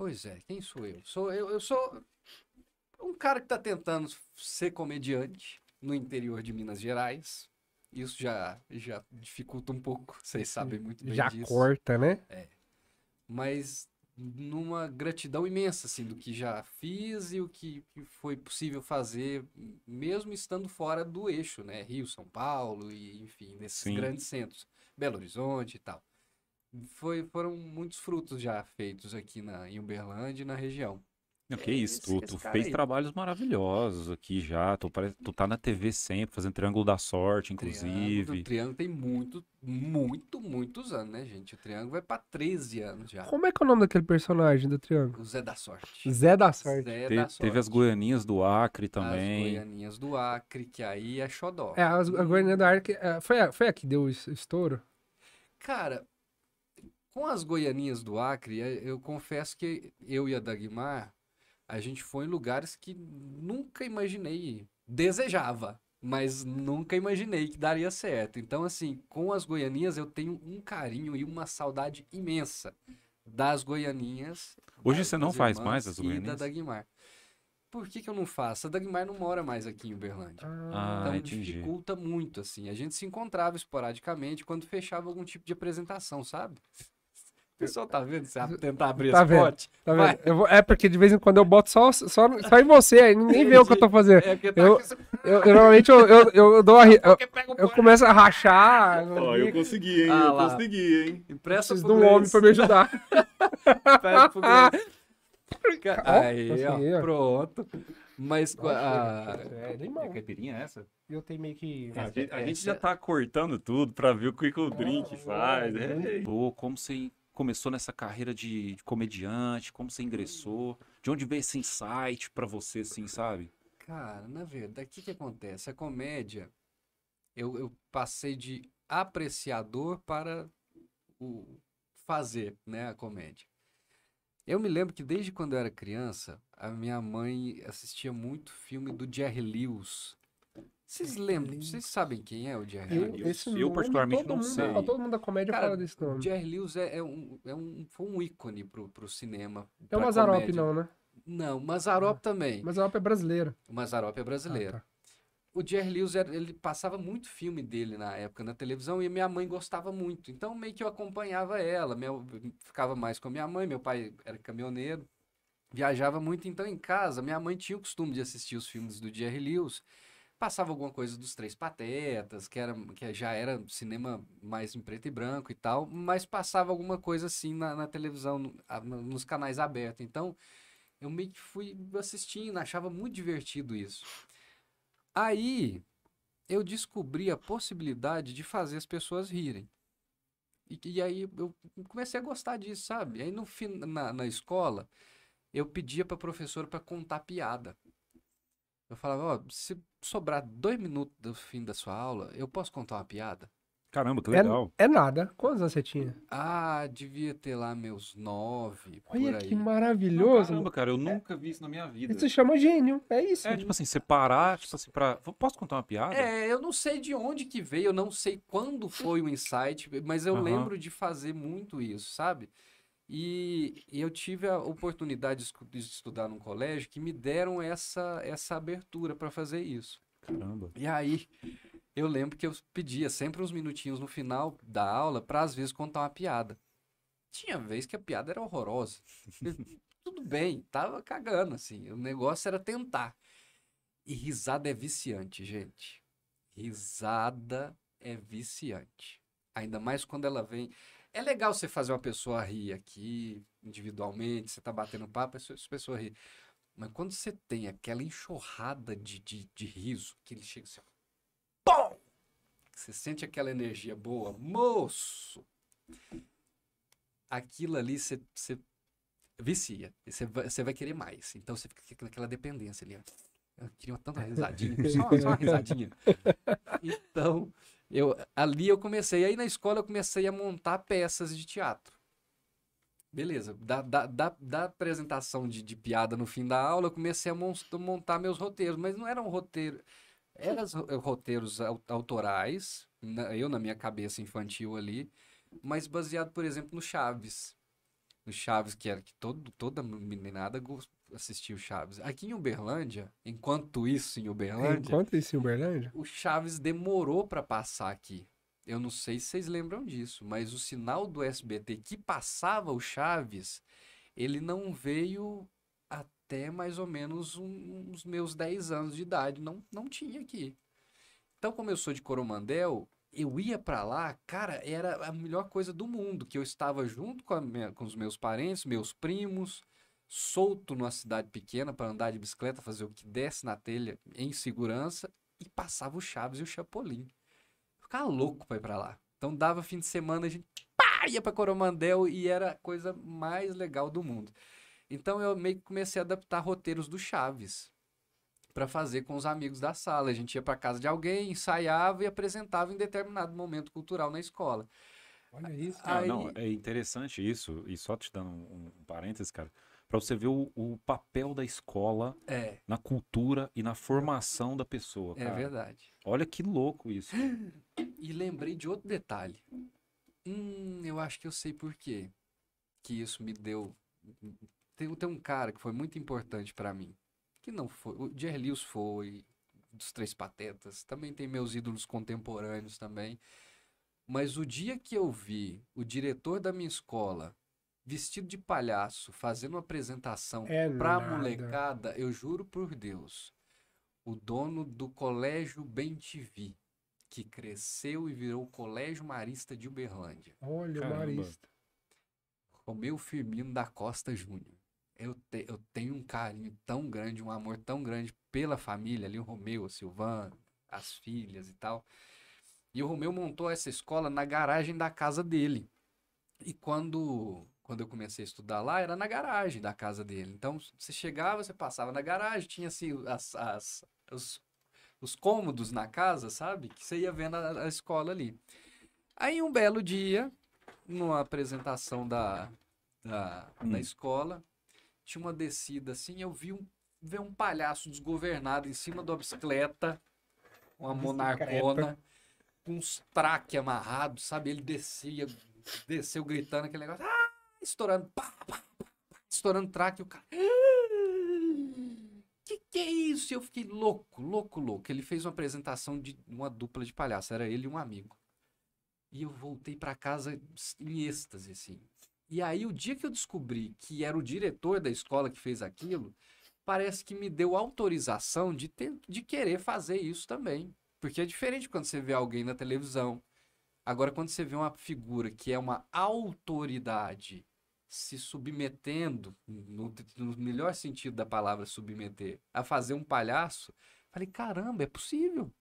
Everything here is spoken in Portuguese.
Pois é, quem sou eu? Sou eu, eu sou um cara que está tentando ser comediante no interior de Minas Gerais. Isso já, já dificulta um pouco, vocês sabem muito bem já disso. Já corta, né? É. Mas numa gratidão imensa, assim, do que já fiz e o que foi possível fazer, mesmo estando fora do eixo, né? Rio, São Paulo e, enfim, nesses Sim. grandes centros. Belo Horizonte e tal foi, foram muitos frutos já feitos aqui na, em Uberlândia e na região. que é isso, tu, tu fez aí. trabalhos maravilhosos aqui já, tu, tu tá na TV sempre, fazendo Triângulo da Sorte, inclusive. Triângulo, o Triângulo tem muito, muito, muitos anos, né, gente? O Triângulo vai pra 13 anos já. Como é que é o nome daquele personagem do Triângulo? O Zé da Sorte. Zé da Sorte. Zé Te, da sorte. Teve as Goianinhas do Acre também. As Goianinhas do Acre, que aí é xodó. É, as, a Goianinha do Acre, é, foi, foi a que deu o estouro? Cara, com as goianinhas do Acre, eh, eu confesso que eu e a Dagmar, a gente foi em lugares que nunca imaginei, desejava, mas nunca imaginei que daria certo. Então, assim, com as goianinhas eu tenho um carinho e uma saudade imensa das goianinhas. Hoje você não faz mais as goianinhas? E da Dagmar. Por que, que eu não faço? A Dagmar não mora mais aqui em Uberlândia. Ah, então entendi. dificulta muito, assim. A gente se encontrava esporadicamente quando fechava algum tipo de apresentação, sabe? pessoal tá vendo você tá tentar abrir tá as Tá vendo. Vou, é porque de vez em quando eu boto só, só, só em você, aí ninguém vê o que eu tô fazendo. É tá eu, eu, eu, normalmente eu, eu, eu dou a, eu, eu, começo a rachar. Ó, oh, eu consegui, hein? Ah, eu lá. consegui, hein? Impressa Preciso de um homem pra me ajudar. Pega Aí, ó, ó, pronto. Mas Nossa, a... Ah, é, limão. É, é caipirinha essa? Eu tenho meio que. a, gente, é a gente já tá cortando tudo pra ver o que, o drink ah, faz. É. Pô, como você começou nessa carreira de, comediante, como você ingressou, hum. de onde veio esse insight para você, assim, sabe? Cara, na verdade, o que, que acontece? A comédia, eu, eu passei de apreciador para o fazer, né, a comédia. Eu me lembro que desde quando eu era criança, a minha mãe assistia muito filme do Jerry Lewis, vocês lembram? Vocês sabem quem é o Jerry eu, Lewis? eu, nome, particularmente, não mundo, sei. Todo mundo da comédia Cara, fala desse nome. Jerry Lewis é, é, um, é um, foi um ícone pro, pro cinema. É o Mazarop, não, né? Não, Mazarop ah, é. também. Mazarop é brasileiro. O Mazarop é brasileiro. Ah, tá. O Jerry Lewis, era, ele passava muito filme dele na época na televisão e minha mãe gostava muito. Então, meio que eu acompanhava ela. Minha, ficava mais com a minha mãe, meu pai era caminhoneiro. Viajava muito, então em casa, minha mãe tinha o costume de assistir os filmes do Jerry Lewis. Passava alguma coisa dos Três Patetas, que, era, que já era cinema mais em preto e branco e tal, mas passava alguma coisa assim na, na televisão, no, nos canais abertos. Então, eu meio que fui assistindo, achava muito divertido isso. Aí, eu descobri a possibilidade de fazer as pessoas rirem. E, e aí, eu comecei a gostar disso, sabe? Aí, no, na, na escola, eu pedia para a professora para contar piada. Eu falava, ó, se sobrar dois minutos do fim da sua aula, eu posso contar uma piada? Caramba, que é legal. É, é nada. Quantos anos você tinha? Ah, devia ter lá meus nove. Olha que maravilhoso. Não, caramba, cara, eu é. nunca vi isso na minha vida. Isso se chama gênio. É isso. É, tipo assim, separar, tipo assim, pra. Posso contar uma piada? É, eu não sei de onde que veio, eu não sei quando foi o insight, mas eu lembro de fazer muito isso, sabe? E eu tive a oportunidade de estudar num colégio que me deram essa, essa abertura para fazer isso. Caramba. E aí, eu lembro que eu pedia sempre uns minutinhos no final da aula para às vezes contar uma piada. Tinha vez que a piada era horrorosa. Tudo bem, tava cagando assim. O negócio era tentar. E risada é viciante, gente. Risada é viciante. Ainda mais quando ela vem. É legal você fazer uma pessoa rir aqui, individualmente, você tá batendo papo, a pessoa ri. Mas quando você tem aquela enxurrada de, de, de riso, que ele chega assim, bom! Você sente aquela energia boa, moço! Aquilo ali você, você vicia, você vai, você vai querer mais. Então você fica naquela dependência ali. Eu queria uma, tanta risadinha, só, só uma risadinha. Então, eu, ali eu comecei. Aí na escola eu comecei a montar peças de teatro. Beleza, da, da, da, da apresentação de, de, piada no fim da aula, eu comecei a montar meus roteiros, mas não eram roteiros eram roteiros autorais, eu na minha cabeça infantil ali, mas baseado, por exemplo, no Chaves. No Chaves, que era que todo, toda meninada assistir o Chaves. Aqui em Uberlândia, enquanto isso em Uberlândia. Enquanto isso em Uberlândia? O Chaves demorou para passar aqui. Eu não sei se vocês lembram disso, mas o sinal do SBT que passava o Chaves, ele não veio até mais ou menos uns meus 10 anos de idade. Não, não tinha aqui. Então, como eu sou de Coromandel, eu ia para lá, cara, era a melhor coisa do mundo, que eu estava junto com, minha, com os meus parentes, meus primos, solto numa cidade pequena para andar de bicicleta, fazer o que desce na telha em segurança e passava o Chaves e o Chapolin. Ficava louco para ir para lá. Então dava fim de semana, a gente pá, ia para Coromandel e era a coisa mais legal do mundo. Então eu meio que comecei a adaptar roteiros do Chaves para fazer com os amigos da sala. A gente ia para casa de alguém, ensaiava e apresentava em determinado momento cultural na escola. Olha isso, cara. Aí... Ah, não, é interessante isso, e só te dando um, um parênteses, cara para você ver o, o, papel da escola é. na cultura e na formação da pessoa. É cara. É verdade. Olha que louco isso. E lembrei de outro detalhe. Hum, eu acho que eu sei por quê que isso me deu. Tem, tem um cara que foi muito importante para mim. Que não foi. O Jerry Lewis foi, dos Três Patetas. Também tem meus ídolos contemporâneos também. Mas o dia que eu vi o diretor da minha escola vestido de palhaço, fazendo uma apresentação é pra nada. molecada, eu juro por Deus, o dono do Colégio Bem TV, que cresceu e virou o Colégio Marista de Uberlândia. Olha, Caramba. Marista. Romeu Firmino da Costa Júnior. Eu, te, eu tenho um carinho tão grande, um amor tão grande pela família ali, o Romeu, a Silvano, as filhas e tal. E o Romeu montou essa escola na garagem da casa dele. E quando quando eu comecei a estudar lá, era na garagem da casa dele. Então, você chegava, você passava na garagem, tinha assim as, as os, os, cômodos na casa, sabe? Que você ia vendo a, a escola ali. Aí, um belo dia, numa apresentação da, da, hum. da escola, tinha uma descida assim, eu vi um, vi um palhaço desgovernado em cima da bicicleta, uma monarcona, com uns traques amarrados, sabe? Ele descia, desceu gritando aquele negócio. Ah! estourando, pá, pá, pá, estourando traque, o cara. Ah, que que é isso? E eu fiquei louco, louco, louco. Ele fez uma apresentação de uma dupla de palhaço, era ele e um amigo. E eu voltei para casa em êxtase, assim. E aí, o dia que eu descobri que era o diretor da escola que fez aquilo, parece que me deu autorização de, ter, de querer fazer isso também. Porque é diferente quando você vê alguém na televisão. Agora, quando você vê uma figura que é uma autoridade se submetendo, no, no melhor sentido da palavra submeter, a fazer um palhaço, falei, caramba, é possível.